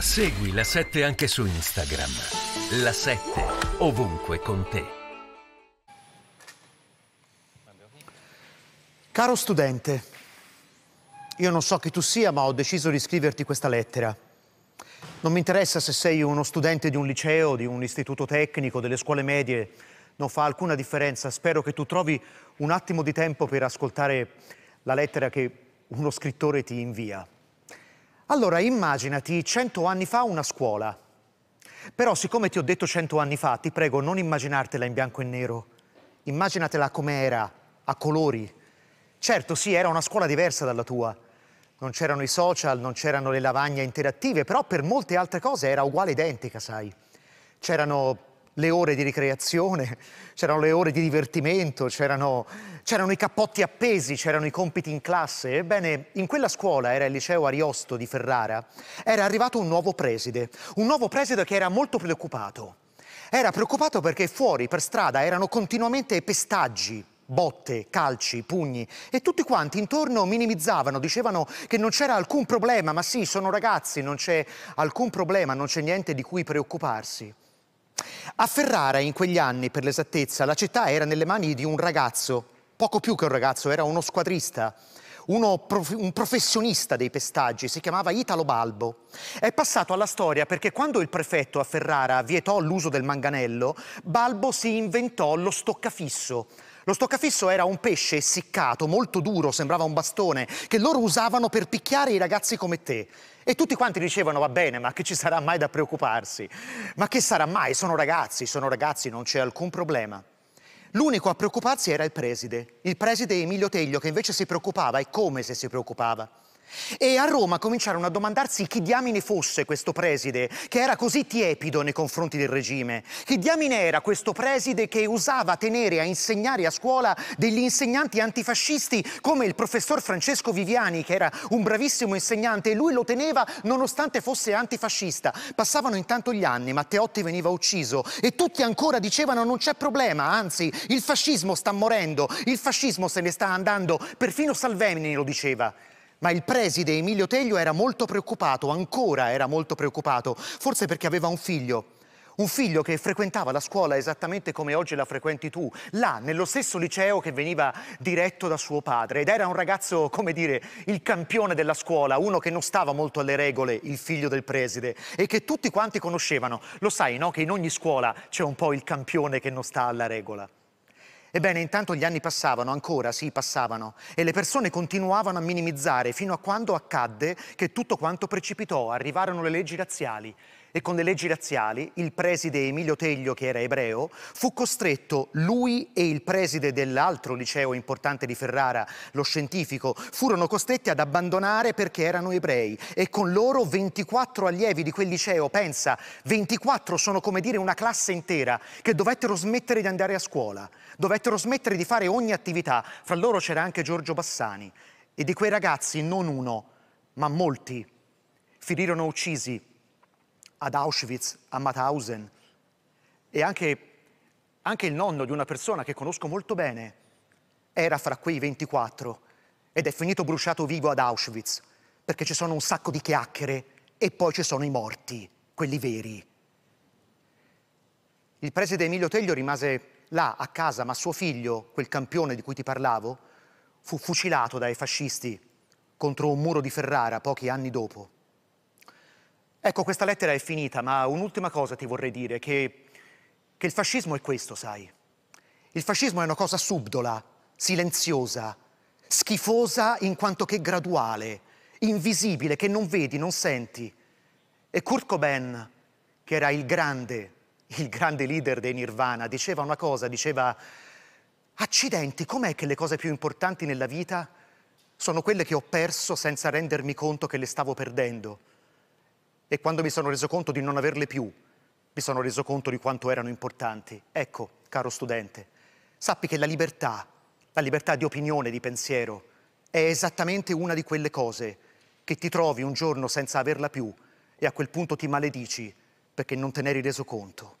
Segui la 7 anche su Instagram. La 7 ovunque con te. Caro studente, io non so chi tu sia, ma ho deciso di scriverti questa lettera. Non mi interessa se sei uno studente di un liceo, di un istituto tecnico, delle scuole medie, non fa alcuna differenza. Spero che tu trovi un attimo di tempo per ascoltare la lettera che uno scrittore ti invia. Allora, immaginati cento anni fa una scuola. Però, siccome ti ho detto cento anni fa, ti prego, non immaginartela in bianco e nero. Immaginatela com'era, a colori. Certo, sì, era una scuola diversa dalla tua. Non c'erano i social, non c'erano le lavagne interattive, però per molte altre cose era uguale identica, sai. C'erano le ore di ricreazione, c'erano le ore di divertimento, c'erano, i cappotti appesi, c'erano i compiti in classe. Ebbene, in quella scuola, era il liceo Ariosto di Ferrara, era arrivato un nuovo preside, un nuovo preside che era molto preoccupato. Era preoccupato perché fuori, per strada, erano continuamente pestaggi, botte, calci, pugni e tutti quanti intorno minimizzavano, dicevano che non c'era alcun problema, ma sì, sono ragazzi, non c'è alcun problema, non c'è niente di cui preoccuparsi. A Ferrara in quegli anni, per l'esattezza, la città era nelle mani di un ragazzo, poco più che un ragazzo, era uno squadrista, uno prof un professionista dei pestaggi, si chiamava Italo Balbo. È passato alla storia perché quando il prefetto a Ferrara vietò l'uso del manganello, Balbo si inventò lo stoccafisso, lo stoccafisso era un pesce essiccato, molto duro, sembrava un bastone, che loro usavano per picchiare i ragazzi come te. E tutti quanti dicevano, va bene, ma che ci sarà mai da preoccuparsi? Ma che sarà mai? Sono ragazzi, sono ragazzi, non c'è alcun problema. L'unico a preoccuparsi era il preside, il preside Emilio Teglio, che invece si preoccupava e come se si preoccupava. E a Roma cominciarono a domandarsi chi diamine fosse questo preside, che era così tiepido nei confronti del regime. Chi diamine era questo preside che usava tenere a insegnare a scuola degli insegnanti antifascisti come il professor Francesco Viviani, che era un bravissimo insegnante, e lui lo teneva nonostante fosse antifascista. Passavano intanto gli anni, Matteotti veniva ucciso e tutti ancora dicevano non c'è problema, anzi il fascismo sta morendo, il fascismo se ne sta andando, perfino Salvemini lo diceva. Ma il preside Emilio Teglio era molto preoccupato, ancora era molto preoccupato, forse perché aveva un figlio. Un figlio che frequentava la scuola esattamente come oggi la frequenti tu, là, nello stesso liceo che veniva diretto da suo padre. Ed era un ragazzo, come dire, il campione della scuola, uno che non stava molto alle regole, il figlio del preside, e che tutti quanti conoscevano. Lo sai, no? Che in ogni scuola c'è un po' il campione che non sta alla regola. Ebbene, intanto gli anni passavano, ancora sì, passavano, e le persone continuavano a minimizzare fino a quando accadde che tutto quanto precipitò, arrivarono le leggi razziali e con le leggi razziali il preside Emilio Teglio, che era ebreo, fu costretto, lui e il preside dell'altro liceo importante di Ferrara, lo scientifico, furono costretti ad abbandonare perché erano ebrei e con loro 24 allievi di quel liceo, pensa, 24 sono come dire una classe intera che dovettero smettere di andare a scuola, dovettero smettere di fare ogni attività, fra loro c'era anche Giorgio Bassani e di quei ragazzi non uno, ma molti finirono uccisi ad Auschwitz, a Mauthausen. E anche, anche il nonno di una persona che conosco molto bene era fra quei 24 ed è finito bruciato vivo ad Auschwitz, perché ci sono un sacco di chiacchiere e poi ci sono i morti, quelli veri. Il preside Emilio Teglio rimase là a casa, ma suo figlio, quel campione di cui ti parlavo, fu fucilato dai fascisti contro un muro di Ferrara pochi anni dopo. Ecco, questa lettera è finita, ma un'ultima cosa ti vorrei dire, che, che il fascismo è questo, sai. Il fascismo è una cosa subdola, silenziosa, schifosa in quanto che graduale, invisibile, che non vedi, non senti. E Kurt Cobain, che era il grande, il grande leader dei Nirvana, diceva una cosa, diceva accidenti, com'è che le cose più importanti nella vita sono quelle che ho perso senza rendermi conto che le stavo perdendo? E quando mi sono reso conto di non averle più, mi sono reso conto di quanto erano importanti. Ecco, caro studente, sappi che la libertà, la libertà di opinione, di pensiero, è esattamente una di quelle cose che ti trovi un giorno senza averla più e a quel punto ti maledici perché non te ne eri reso conto.